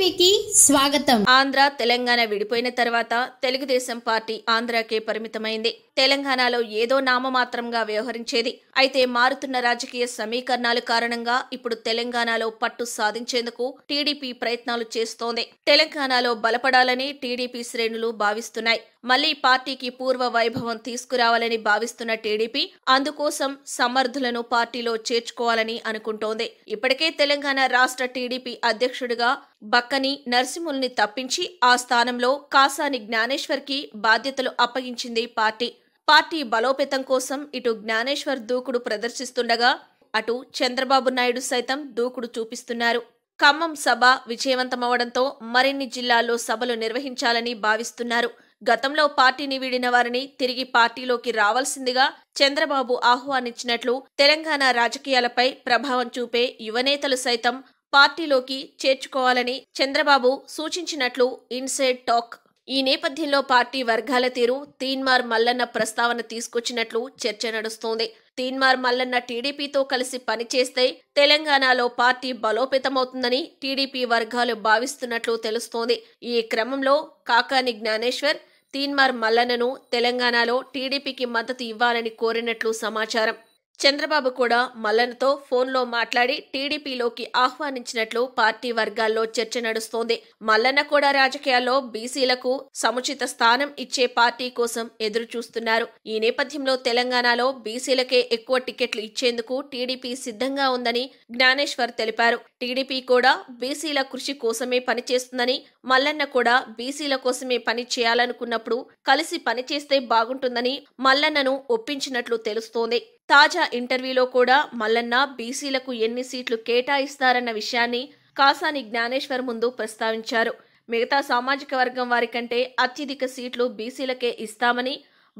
టీవీకి స్వాగతం ఆంధ్ర తెలంగాణ విడిపోయిన తర్వాత తెలుగుదేశం పార్టీ ఆంధ్రాకే పరిమితమైంది తెలంగాణలో ఏదో నామమాత్రంగా వ్యవహరించేది అయితే మారుతున్న రాజకీయ సమీకరణాలు కారణంగా ఇప్పుడు తెలంగాణలో పట్టు సాధించేందుకు టీడీపీ ప్రయత్నాలు చేస్తోంది తెలంగాణలో బలపడాలని టీడీపీ శ్రేణులు భావిస్తున్నాయి మళ్లీ పార్టీకి పూర్వ వైభవం తీసుకురావాలని భావిస్తున్న టీడీపీ అందుకోసం సమర్థులను పార్టీలో చేర్చుకోవాలని అనుకుంటోంది ఇప్పటికే తెలంగాణ రాష్ట్ర టీడీపీ అధ్యక్షుడిగా బక్కని నర్సింహుల్ని తప్పించి ఆ స్థానంలో కాసాని జ్ఞానేశ్వర్కి బాధ్యతలు అప్పగించింది పార్టీ పార్టీ బలోపేతం కోసం ఇటు జ్ఞానేశ్వర్ దూకుడు ప్రదర్శిస్తుండగా అటు చంద్రబాబు నాయుడు సైతం దూకుడు చూపిస్తున్నారు ఖమ్మం సభ విజయవంతమవడంతో మరిన్ని జిల్లాల్లో సభలు నిర్వహించాలని భావిస్తున్నారు గతంలో పార్టీని వీడిన వారిని తిరిగి పార్టీలోకి రావాల్సిందిగా చంద్రబాబు ఆహ్వానించినట్లు తెలంగాణ రాజకీయాలపై ప్రభావం చూపే యువనేతలు సైతం పార్టీలోకి చేర్చుకోవాలని చంద్రబాబు సూచించినట్లు ఇన్సైడ్ టాక్ ఈ నేపథ్యంలో పార్టీ వర్గాల తీరు తీన్మార్ మల్లన్న ప్రస్తావన తీసుకొచ్చినట్లు చర్చ నడుస్తోంది తీన్మార్ మల్లన్న టీడీపీతో కలిసి పనిచేస్తే తెలంగాణలో పార్టీ బలోపేతమవుతుందని టీడీపీ వర్గాలు భావిస్తున్నట్లు తెలుస్తోంది ఈ క్రమంలో కాకాని జ్ఞానేశ్వర్ తీన్మార్ మల్లన్నను తెలంగాణలో టీడీపీకి మద్దతు ఇవ్వాలని కోరినట్లు సమాచారం చంద్రబాబు కూడా మల్లన్తో ఫోన్లో మాట్లాడి టీడీపీలోకి ఆహ్వానించినట్లు పార్టీ వర్గాల్లో చర్చ నడుస్తోంది మల్లన్న కూడా రాజకీయాల్లో బీసీలకు సముచిత స్థానం ఇచ్చే పార్టీ కోసం ఎదురు చూస్తున్నారు ఈ నేపథ్యంలో తెలంగాణలో బీసీలకే ఎక్కువ టికెట్లు ఇచ్చేందుకు టీడీపీ సిద్ధంగా ఉందని జ్ఞానేశ్వర్ తెలిపారు టీడీపీ కూడా బీసీల కృషి కోసమే పనిచేస్తుందని మల్లన్న కూడా బీసీల కోసమే పని చేయాలనుకున్నప్పుడు కలిసి పనిచేస్తే బాగుంటుందని మల్లన్నను ఒప్పించినట్లు తెలుస్తోంది తాజా ఇంటర్వ్యూలో కూడా మల్లన్న బీసీలకు ఎన్ని సీట్లు కేటాయిస్తారన్న విషయాన్ని కాసాని జ్ఞానేశ్వర్ ముందు ప్రస్తావించారు మిగతా సామాజిక వర్గం వారికంటే అత్యధిక సీట్లు బీసీలకే ఇస్తామని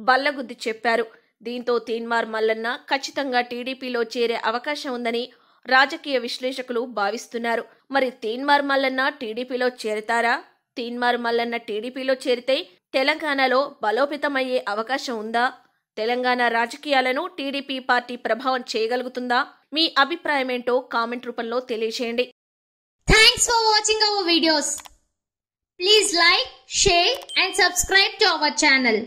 బల్లగుద్ది చెప్పారు దీంతో తీన్మార్ మల్లన్న ఖచ్చితంగా టీడీపీలో చేరే అవకాశం ఉందని రాజకీయ విశ్లేషకులు భావిస్తున్నారు మరి తీన్మార్ మల్లన్న టీడీపీలో చేరతారా తీన్మార్ మల్లన్న టీడీపీలో చేరితే తెలంగాణలో బలోపేతమయ్యే అవకాశం ఉందా తెలంగాణ రాజకీయాలను టీడీపీ పార్టీ ప్రభావం చేయగలుగుతుందా మీ అభిప్రాయం ఏంటో కామెంట్ రూపంలో తెలియజేయండి thanks for watching our videos please like share and subscribe to our channel